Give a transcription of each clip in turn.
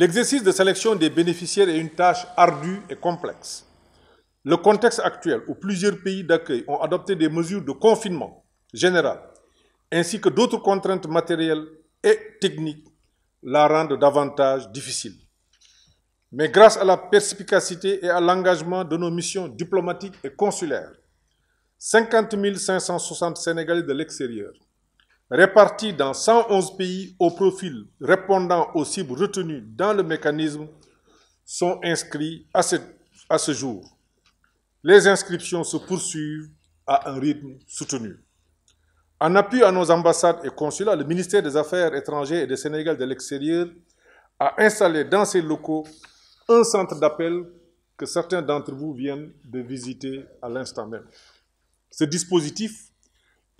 L'exercice de sélection des bénéficiaires est une tâche ardue et complexe. Le contexte actuel où plusieurs pays d'accueil ont adopté des mesures de confinement général, ainsi que d'autres contraintes matérielles et techniques, la rendent davantage difficile. Mais grâce à la perspicacité et à l'engagement de nos missions diplomatiques et consulaires, 50 560 Sénégalais de l'extérieur, répartis dans 111 pays au profil répondant aux cibles retenues dans le mécanisme sont inscrits à ce, à ce jour. Les inscriptions se poursuivent à un rythme soutenu. En appui à nos ambassades et consulats, le ministère des Affaires étrangères et des Sénégal de l'extérieur a installé dans ses locaux un centre d'appel que certains d'entre vous viennent de visiter à l'instant même. Ce dispositif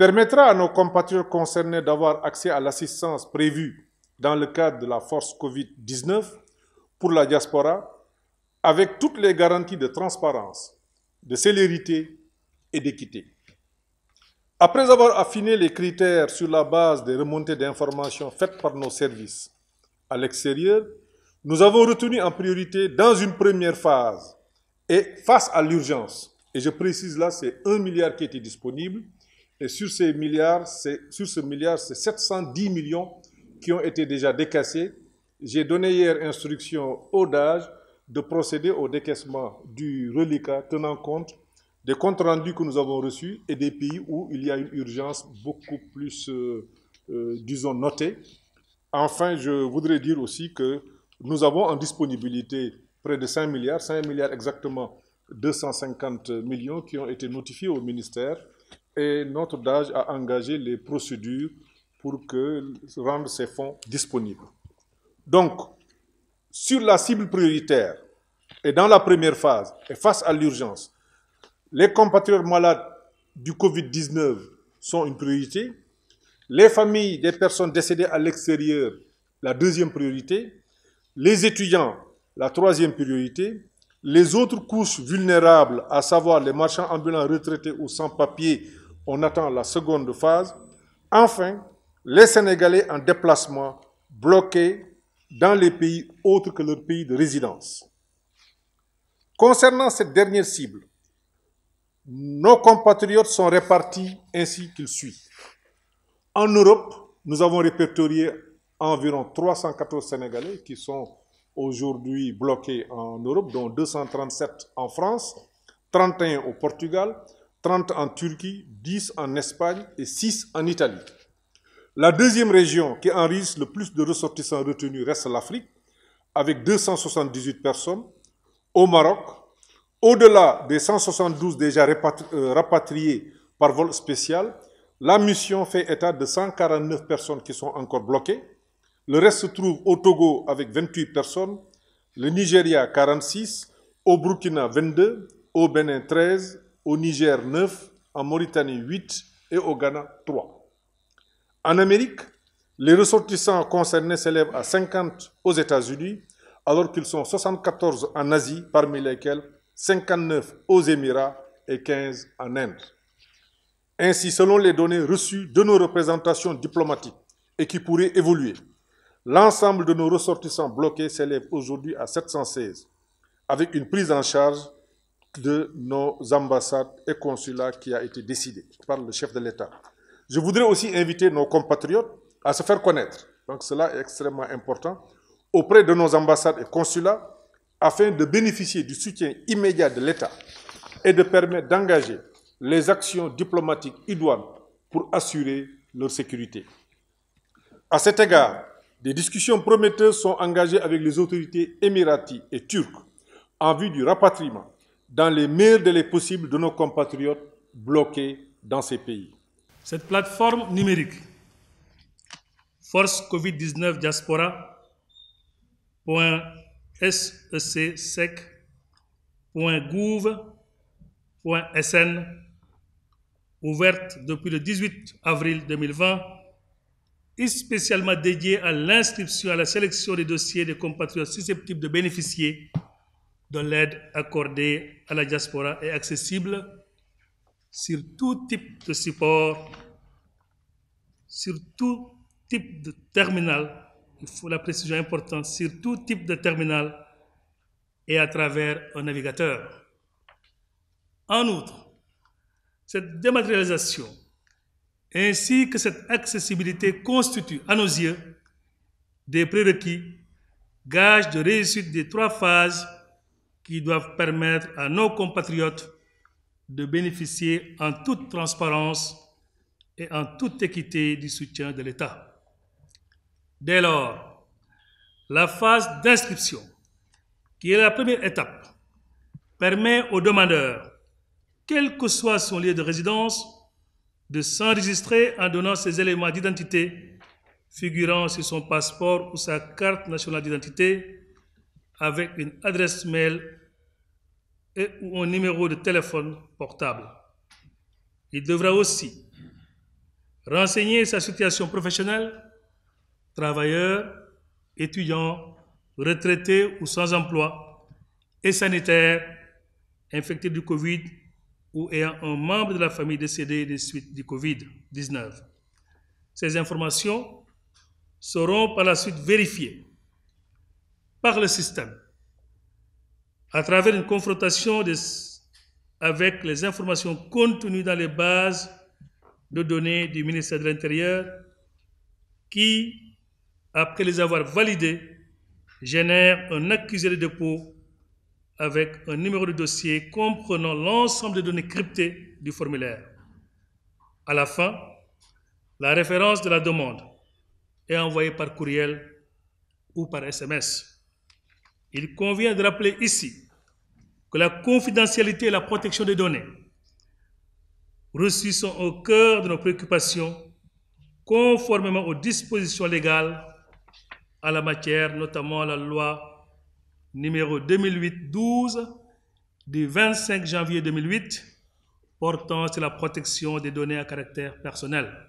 permettra à nos compatriotes concernés d'avoir accès à l'assistance prévue dans le cadre de la force COVID-19 pour la diaspora, avec toutes les garanties de transparence, de célérité et d'équité. Après avoir affiné les critères sur la base des remontées d'informations faites par nos services à l'extérieur, nous avons retenu en priorité dans une première phase et face à l'urgence, et je précise là, c'est 1 milliard qui était disponible, et sur, ces milliards, sur ce milliard, c'est 710 millions qui ont été déjà décaissés. J'ai donné hier instruction au DAGE de procéder au décaissement du reliquat tenant compte des comptes rendus que nous avons reçus et des pays où il y a une urgence beaucoup plus, euh, euh, disons, notée. Enfin, je voudrais dire aussi que nous avons en disponibilité près de 5 milliards, 5 milliards exactement 250 millions qui ont été notifiés au ministère et notre DAGE a engagé les procédures pour que, rendre ces fonds disponibles. Donc, sur la cible prioritaire et dans la première phase et face à l'urgence, les compatriotes malades du Covid-19 sont une priorité, les familles des personnes décédées à l'extérieur, la deuxième priorité, les étudiants, la troisième priorité, les autres couches vulnérables, à savoir les marchands ambulants retraités ou sans papier on attend la seconde phase. Enfin, les Sénégalais en déplacement bloqués dans les pays autres que leur pays de résidence. Concernant cette dernière cible, nos compatriotes sont répartis ainsi qu'il suit. En Europe, nous avons répertorié environ 314 Sénégalais qui sont aujourd'hui bloqués en Europe, dont 237 en France, 31 au Portugal, 30 en Turquie, 10 en Espagne et 6 en Italie. La deuxième région qui enregistre le plus de ressortissants retenus reste l'Afrique, avec 278 personnes. Au Maroc, au-delà des 172 déjà euh, rapatriés par vol spécial, la mission fait état de 149 personnes qui sont encore bloquées. Le reste se trouve au Togo avec 28 personnes, le Nigeria 46, au Burkina 22, au Bénin 13, au Niger 9, en Mauritanie 8 et au Ghana 3. En Amérique, les ressortissants concernés s'élèvent à 50 aux États-Unis, alors qu'ils sont 74 en Asie, parmi lesquels 59 aux Émirats et 15 en Inde. Ainsi, selon les données reçues de nos représentations diplomatiques et qui pourraient évoluer, l'ensemble de nos ressortissants bloqués s'élève aujourd'hui à 716, avec une prise en charge de nos ambassades et consulats qui a été décidé par le chef de l'État. Je voudrais aussi inviter nos compatriotes à se faire connaître. Donc cela est extrêmement important auprès de nos ambassades et consulats afin de bénéficier du soutien immédiat de l'État et de permettre d'engager les actions diplomatiques idoines pour assurer leur sécurité. À cet égard, des discussions prometteuses sont engagées avec les autorités émiraties et turques en vue du rapatriement dans les meilleurs délais possibles de nos compatriotes bloqués dans ces pays. Cette plateforme numérique, Force Covid-19 Diaspora.secsec.gouv.sn, e ouverte depuis le 18 avril 2020, est spécialement dédiée à l'inscription à la sélection des dossiers des compatriotes susceptibles de bénéficier de l'aide accordée à la diaspora est accessible sur tout type de support, sur tout type de terminal, il faut la précision importante, sur tout type de terminal et à travers un navigateur. En outre, cette dématérialisation ainsi que cette accessibilité constituent à nos yeux des prérequis, gages de réussite des trois phases qui doivent permettre à nos compatriotes de bénéficier en toute transparence et en toute équité du soutien de l'État. Dès lors, la phase d'inscription, qui est la première étape, permet aux demandeurs, quel que soit son lieu de résidence, de s'enregistrer en donnant ses éléments d'identité figurant sur son passeport ou sa carte nationale d'identité avec une adresse mail et ou un numéro de téléphone portable. Il devra aussi renseigner sa situation professionnelle, travailleur, étudiant, retraité ou sans emploi, et sanitaire, infecté du Covid ou ayant un membre de la famille décédé des suites du Covid-19. Ces informations seront par la suite vérifiées par le système à travers une confrontation avec les informations contenues dans les bases de données du ministère de l'Intérieur qui, après les avoir validées, génère un accusé de dépôt avec un numéro de dossier comprenant l'ensemble des données cryptées du formulaire. À la fin, la référence de la demande est envoyée par courriel ou par SMS. Il convient de rappeler ici que la confidentialité et la protection des données reçues sont au cœur de nos préoccupations conformément aux dispositions légales à la matière, notamment la loi numéro 2008-12 du 25 janvier 2008 portant sur la protection des données à caractère personnel.